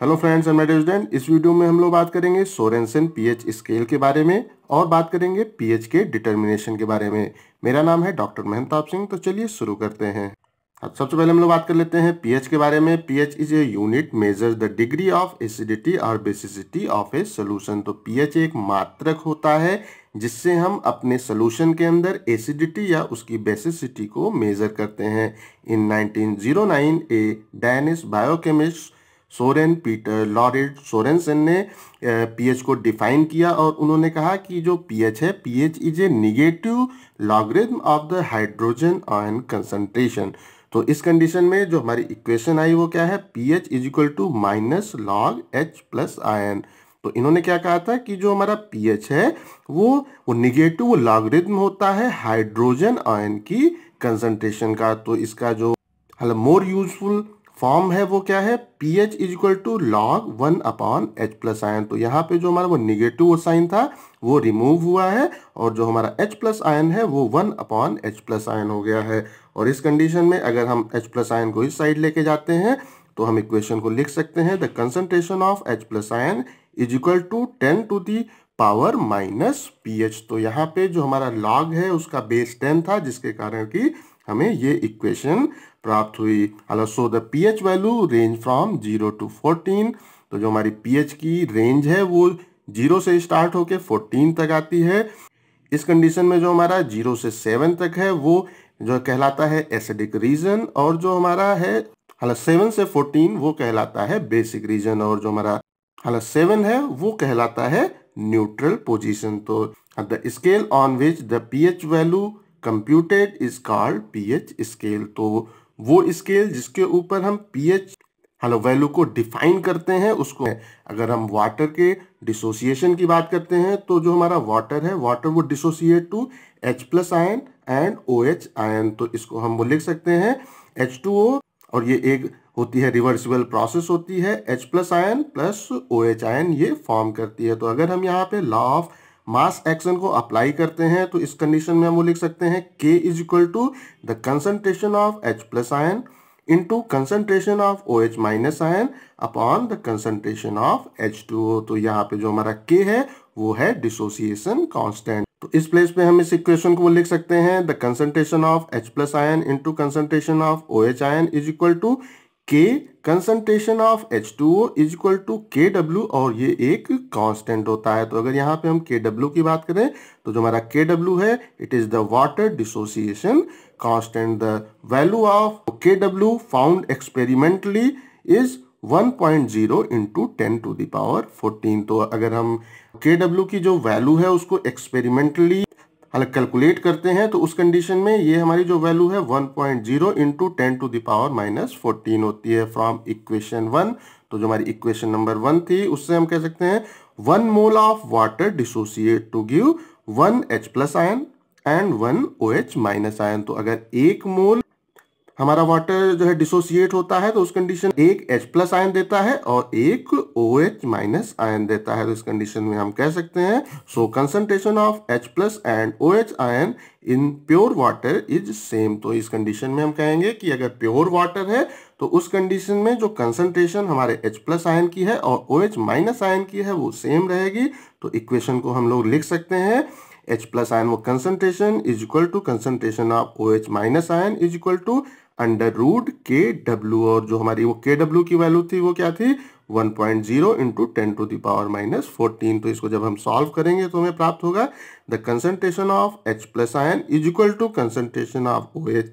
Hello friends and student इस video में हम लोग बात करेंगे सोरेंसन पीएच स्केल के बारे में और बात करेंगे पीएच के डिटर्मिनेशन के बारे में मेरा नाम है डॉक्टर मेहताब सिंह तो चलिए शुरू करते हैं सबसे पहले हम लोग बात कर लेते हैं पीएच के बारे में pH is a unit measure the degree of acidity और बेसिसिटी ऑफ ए सोल्यूशन तो पीएच एक मात्रक होता है जिससे हम अपने सोल्यूशन के अंदर एसिडिटी या उसकी बेसिसिटी को मेजर करते हैं in 1909 a Danish biochemist Soren Peter Lauritz Sorensen ने पीएच को डिफाइन किया और उन्होंने कहा कि जो पीएच है pH is a negative logarithm of the hydrogen ion concentration तो इस कंडीशन में जो हमारी इक्वेशन आई वो क्या है P H is equal to minus log H plus ion तो इन्होंने क्या कहा था कि जो हमारा पी एच है वो वो निगेटिव लॉगरिथम होता है हाइड्रोजन आयन की कंसनट्रेशन का तो इसका जो मोर यूजफुल फॉर्म है वो क्या है P H is equal to log one upon H plus ion तो यहाँ पे जो हमारा वो निगेटिव साइन था वो रिमूव हुआ है और जो हमारा एच प्लस आयन है वो one upon H plus ion हो गया है और इस कंडीशन में अगर हम एच प्लस आयन को इस साइड लेके जाते हैं तो हम इक्वेशन को लिख सकते हैं the concentration of H plus ion is equal to ten to the power minus P H तो यहाँ पे जो हमारा लॉग है उसका बेस टेन था जिसके कारण कि हमें ये इक्वेशन प्राप्त हुई so the P H value range from zero to fourteen तो जो हमारी पी एच की रेंज है वो जीरो से स्टार्ट होके फोर्टीन तक आती है इस कंडीशन में जो हमारा जीरो से सेवन तक है वो जो कहलाता है एसिडिक रीजन और जो हमारा है हला सेवन से फोर्टीन वो कहलाता है बेसिक रीजन और जो हमारा हला सेवन है वो कहलाता है न्यूट्रल पोजीशन तो the scale on which the pH value computed is called pH scale तो वो स्केल जिसके ऊपर हम पीएच हेलो वैल्यू को डिफाइन करते हैं उसको है। अगर हम वाटर के डिसोसिएशन की बात करते हैं तो जो हमारा वाटर है वाटर वो dissociate to H plus ion and O H ion तो इसको हम वो लिख सकते हैं एच टू ओ और ये एक होती है रिवर्सिबल प्रोसेस होती है H plus ion plus O H ion ये फॉर्म करती है तो अगर हम यहाँ पे लॉ ऑफ मास एक्शन को अप्लाई करते हैं तो इस कंडीशन में हम वो लिख सकते हैं K is equal to the concentration of H plus ion into concentration of O H minus ion upon the concentration of H two O तो यहाँ पे जो हमारा के है वो है डिसोसिएशन कॉन्स्टेंट तो इस प्लेस पे हम इस इक्वेशन को लिख सकते हैं the concentration of H plus ion into concentration of O H ion is equal to K concentration of H two O is equal to K W और ये एक कांस्टेंट होता है तो अगर यहाँ पे हम के डब्ल्यू की बात करें तो जो हमारा के डब्ल्यू है it is the water dissociation constant the value of K W found experimentally is 1.0 point zero into ten to the power fourteen तो अगर हम के डब्ल्यू की जो वैल्यू है उसको एक्सपेरिमेंटली अलग कैलकुलेट करते हैं तो उस कंडीशन में ये हमारी जो वैल्यू है 1.0 point zero into ten to the power minus fourteen होती है फ्रॉम इक्वेशन वन तो जो हमारी इक्वेशन नंबर वन थी उससे हम कह सकते हैं one mole of water dissociate to give one H plus ion and one O H minus ion तो अगर एक मोल हमारा वाटर जो है डिसोसिएट होता है तो उस कंडीशन एक एच प्लस आयन देता है और एक ओ एच माइनस आयन देता है तो इस कंडीशन में हम कह सकते हैं so concentration of H plus and O H ion in pure water is same तो इस कंडीशन में हम कहेंगे कि अगर प्योर वाटर है तो उस कंडीशन में जो कंसंट्रेशन हमारे H प्लस आयन की है और ओ एच माइनस आयन की है वो सेम रहेगी तो इक्वेशन को हम लोग लिख सकते हैं H प्लस आयन वो concentration is equal to concentration of O H minus ion is equal to under root K W और जो हमारी वो के डब्ल्यू की वैल्यू थी वो क्या थी 1.0 point zero into ten to the power minus fourteen तो इसको जब हम सॉल्व करेंगे तो हमें प्राप्त होगा the concentration of H plus ion is equal to concentration of O H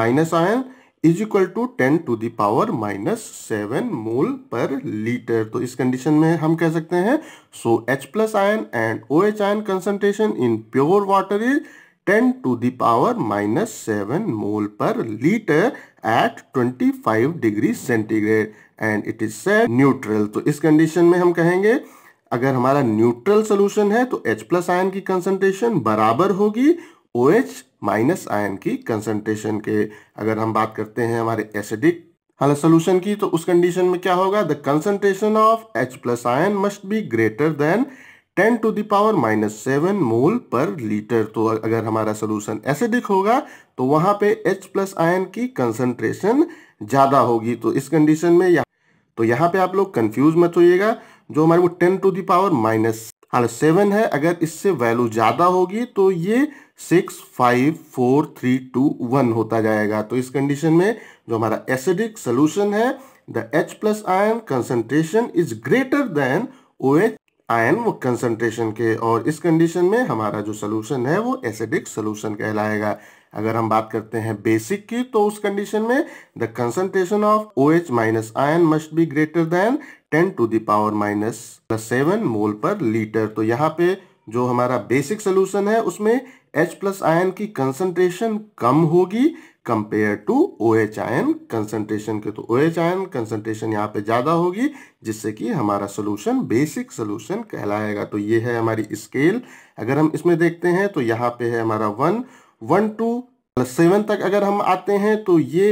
minus ion is equal to ten to the power minus seven mole per litre तो इस कंडीशन में हम कह सकते हैं so H plus ion and O H ion concentration in pure water is 10 to the minus seven mole per litre at twenty five degree centigrade and it is said neutral तो इस कंडीशन में हम कहेंगे अगर हमारा न्यूट्रल सोल्यूशन है तो H प्लस आयन की कंसंट्रेशन बराबर होगी ओ एच माइनस आयन की कंसंट्रेशन के अगर हम बात करते हैं हमारे एसिडिक हालांकि सोल्यूशन की तो उस कंडीशन में क्या होगा the concentration of H plus ion must be greater than ten to the power minus seven mole per litre तो अगर हमारा सोल्यूशन एसिडिक होगा तो वहां पे H प्लस आयन की कंसेंट्रेशन ज़्यादा होगी तो इस कंडीशन में यहाँ तो यहाँ पे आप लोग कंफ्यूज मत होइएगा जो हमारे वो टेन टू दावर माइनस हाँ, सेवन है अगर इससे वैल्यू ज़्यादा होगी तो ये six five four three two one होता जाएगा तो इस कंडीशन में जो हमारा एसिडिक सोल्यूशन है the H plus ion concentration is greater than O H ion वो कंसंट्रेशन के और इस कंडीशन में हमारा जो सोल्यूशन है वो एसिडिक सोल्यूशन कहलाएगा अगर हम बात करते हैं बेसिक की तो उस कंडीशन में the concentration of O H minus ion must be greater than ten to the power minus seven mole per litre तो यहाँ पे जो हमारा बेसिक सोल्यूशन है उसमें H प्लस आयन की कंसंट्रेशन कम होगी compare to O H ion concentration के तो ओ एच आयन कंसनट्रेशन यहाँ पे ज़्यादा होगी जिससे कि हमारा सोल्यूशन बेसिक सोल्यूशन कहलाएगा तो ये है हमारी स्केल अगर हम इसमें देखते हैं तो यहाँ पे है हमारा one one two plus seven तक अगर हम आते हैं तो ये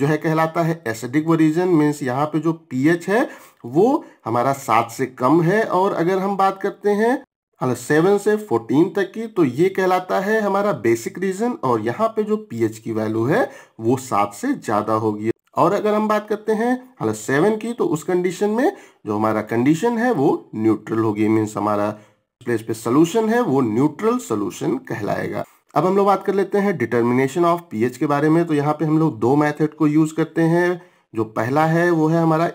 जो है कहलाता है एसिडिक वरीजन मीन्स यहाँ पे जो एच है वो हमारा सात से कम है और अगर हम बात करते हैं सेवन से फोर्टीन तक की तो ये कहलाता है हमारा बेसिक रीजन और यहाँ पे जो पीएच की वैल्यू है वो सात से ज़्यादा होगी और अगर हम बात करते हैं हालांकि सेवन की तो उस कंडीशन में जो हमारा कंडीशन है वो न्यूट्रल होगी मीन्स हमारा प्लेस पे सोल्यूशन है वो न्यूट्रल सोल्यूशन कहलाएगा अब हम लोग बात कर लेते हैं डिटर्मिनेशन ऑफ पीएच के बारे में तो यहाँ पे हम लोग दो मैथड को यूज करते हैं जो पहला है वो है हमारा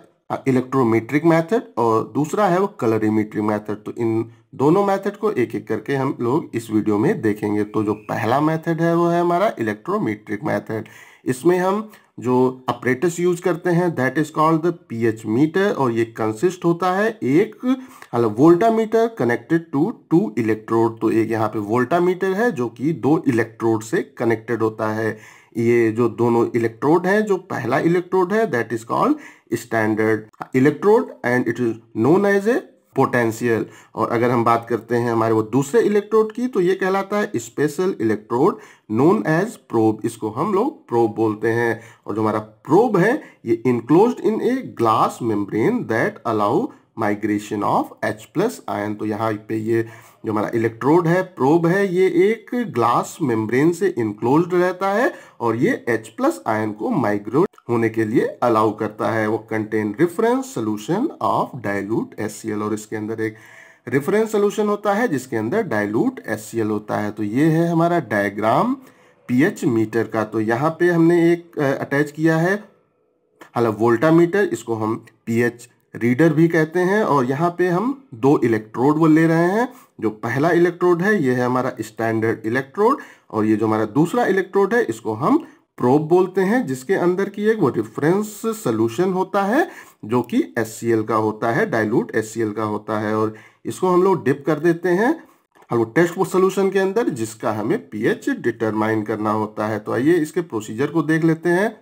इलेक्ट्रोमीट्रिक मेथड और दूसरा है वो कलरीमेट्रिक मेथड तो इन दोनों मेथड को एक एक करके हम लोग इस वीडियो में देखेंगे तो जो पहला मेथड है वो है हमारा इलेक्ट्रोमीट्रिक मेथड इसमें हम जो अप्रेटस यूज करते हैं that is called the pH meter और ये कंसिस्ट होता है एक मतलब voltameter connected to two electrode तो एक यहाँ पे वोल्टामीटर है जो कि दो इलेक्ट्रोड से कनेक्टेड होता है ये जो दोनों इलेक्ट्रोड हैं जो पहला इलेक्ट्रोड है that is called standard electrode and it is known as a potential और अगर हम बात करते हैं हमारे वो दूसरे इलेक्ट्रोड की तो ये कहलाता है special electrode known as probe इसको हम लोग प्रोब बोलते हैं और जो हमारा प्रोब है ये enclose in a glass membrane that allow migration of H plus ion तो यहाँ पे ये जो हमारा इलेक्ट्रोड है प्रोब है ये एक ग्लास मेम्ब्रेन से इनक्लोज रहता है और ये H प्लस आयन को माइग्रेट होने के लिए अलाउ करता है वो contain reference solution of dilute S और इसके अंदर एक रेफरेंस सोल्यूशन होता है जिसके अंदर डायलूट एस होता है तो ये है हमारा डायग्राम पीएच मीटर का तो यहाँ पे हमने एक अटैच किया है हालांकि वोल्टा मीटर इसको हम पीएच रीडर भी कहते हैं और यहाँ पे हम दो इलेक्ट्रोड वो ले रहे हैं जो पहला इलेक्ट्रोड है ये है हमारा स्टैंडर्ड इलेक्ट्रोड और ये जो हमारा दूसरा इलेक्ट्रोड है इसको हम प्रोब बोलते हैं जिसके अंदर की एक वो रिफरेंस सोल्यूशन होता है जो कि एस का होता है डायलूट एस का होता है और इसको हम लोग डिप कर देते हैं और वो टेस्ट वो सोल्यूशन के अंदर जिसका हमें पीएच डिटरमाइन करना होता है तो आइए इसके प्रोसीजर को देख लेते हैं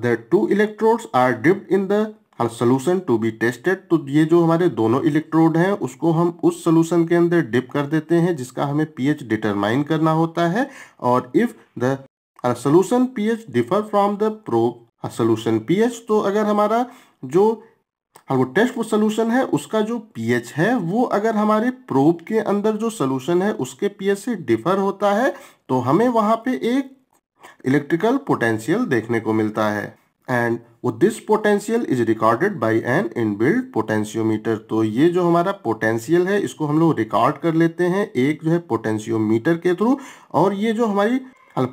the two electrodes are dipped in the her solution to be tested तो ये जो हमारे दोनों इलेक्ट्रोड हैं उसको हम उस सोल्यूशन के अंदर डिप कर देते हैं जिसका हमें पी एच डिटरमाइन करना होता है और if the solution H differ from the pro solution H तो अगर हमारा जो हाँ, वो टेस्ट सोल्यूशन है उसका जो पीएच है वो अगर हमारे प्रोब के अंदर जो सोल्यूशन है उसके पीएच से डिफर होता है तो हमें वहाँ पे एक इलेक्ट्रिकल पोटेंशियल देखने को मिलता है एंड वो this potential is recorded by an inbuilt potentiometer तो ये जो हमारा पोटेंशियल है इसको हम लोग रिकॉर्ड कर लेते हैं एक जो है पोटेंशियोमीटर के थ्रू और ये जो हमारी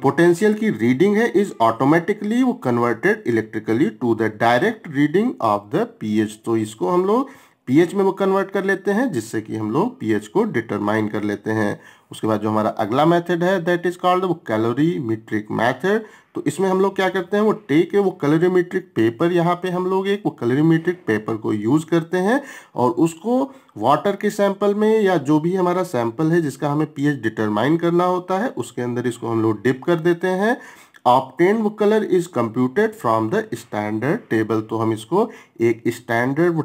पोटेंशियल की रीडिंग है इज ऑटोमेटिकली वो converted electrically to the direct reading of the pH तो इसको हम लोग पीएच में वो कन्वर्ट कर लेते हैं जिससे कि हम लोग पीएच को डिटरमाइन कर लेते हैं उसके बाद जो हमारा अगला मेथड है दैट इज कॉल्ड वो कैलोरी मीट्रिक मैथड तो इसमें हम लोग क्या करते हैं वो टेक है वो कलरीमेट्रिक पेपर यहाँ पे हम लोग एक वो कलरीमेट्रिक पेपर को यूज़ करते हैं और उसको वाटर के सैंपल में या जो भी हमारा सैंपल है जिसका हमें पीएच डिटरमाइन करना होता है उसके अंदर इसको हम लोग डिप कर देते हैं ऑप्टेन वो colour is computed from the standard table तो हम इसको एक स्टैंडर्ड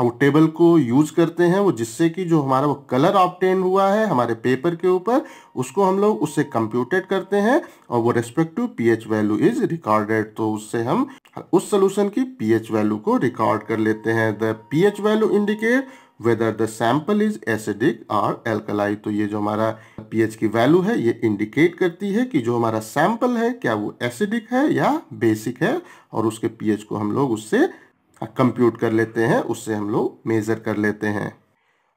हम टेबल को यूज करते हैं वो जिससे कि जो हमारा वो कलर ऑप्टेन हुआ है हमारे पेपर के ऊपर उसको हम लोग उससे कंप्यूटेड करते हैं और वो respective pH value is recorded तो उससे हम उस सोल्यूशन की पीएच वैल्यू को रिकॉर्ड कर लेते हैं the pH value indicate whether the sample is acidic और एल्कलाई तो ये जो हमारा पीएच की वैल्यू है ये इंडिकेट करती है कि जो हमारा सैंपल है क्या वो एसिडिक है या बेसिक है और उसके पीएच को हम लोग उससे कंप्यूट कर लेते हैं उससे हम लोग मेज़र कर लेते हैं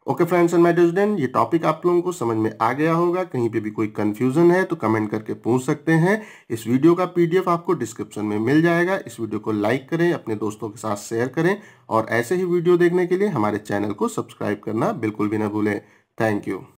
okay friends and my student ये टॉपिक आप लोगों को समझ में आ गया होगा कहीं पे भी कोई कन्फ्यूजन है तो कमेंट करके पूछ सकते हैं इस वीडियो का पीडीएफ आपको डिस्क्रिप्शन में मिल जाएगा इस वीडियो को लाइक करें अपने दोस्तों के साथ शेयर करें और ऐसे ही वीडियो देखने के लिए हमारे चैनल को सब्सक्राइब करना बिल्कुल भी ना भूलें थैंक यू